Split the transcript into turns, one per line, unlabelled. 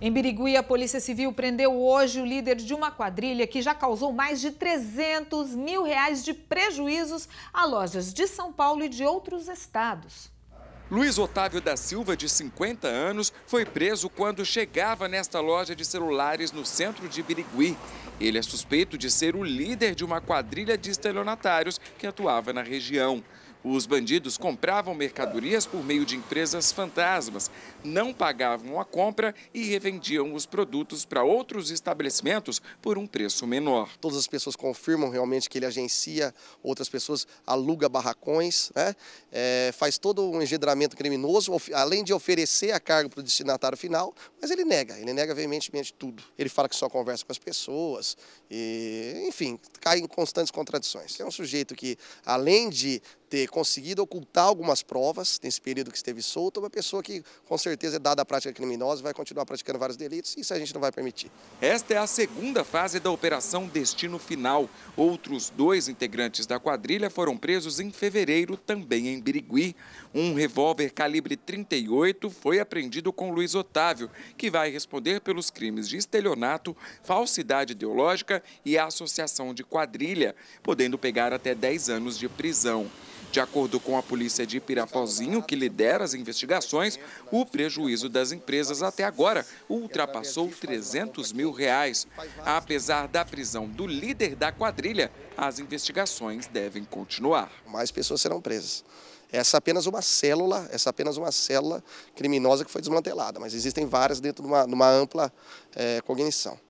Em Birigui, a Polícia Civil prendeu hoje o líder de uma quadrilha que já causou mais de 300 mil reais de prejuízos a lojas de São Paulo e de outros estados. Luiz Otávio da Silva, de 50 anos, foi preso quando chegava nesta loja de celulares no centro de Birigui. Ele é suspeito de ser o líder de uma quadrilha de estelionatários que atuava na região. Os bandidos compravam mercadorias por meio de empresas fantasmas, não pagavam a compra e revendiam os produtos para outros estabelecimentos por um preço menor.
Todas as pessoas confirmam realmente que ele agencia outras pessoas, aluga barracões, né? é, faz todo um engendramento criminoso, além de oferecer a carga para o destinatário final, mas ele nega, ele nega veementemente tudo. Ele fala que só conversa com as pessoas, e, enfim, cai em constantes contradições. É um sujeito que, além de ter conseguido ocultar algumas provas nesse período que esteve solto, uma pessoa que com certeza é dada à prática criminosa vai continuar praticando vários delitos, isso a gente não vai permitir.
Esta é a segunda fase da operação Destino Final. Outros dois integrantes da quadrilha foram presos em fevereiro, também em Birigui. Um revólver calibre 38 foi apreendido com Luiz Otávio, que vai responder pelos crimes de estelionato, falsidade ideológica e associação de quadrilha, podendo pegar até 10 anos de prisão. De acordo com a polícia de Pirapozinho, que lidera as investigações, o prejuízo das empresas até agora ultrapassou 300 mil reais. Apesar da prisão do líder da quadrilha, as investigações devem continuar.
Mais pessoas serão presas. Essa é apenas uma célula, essa é apenas uma célula criminosa que foi desmantelada, mas existem várias dentro de uma, de uma ampla é, cognição.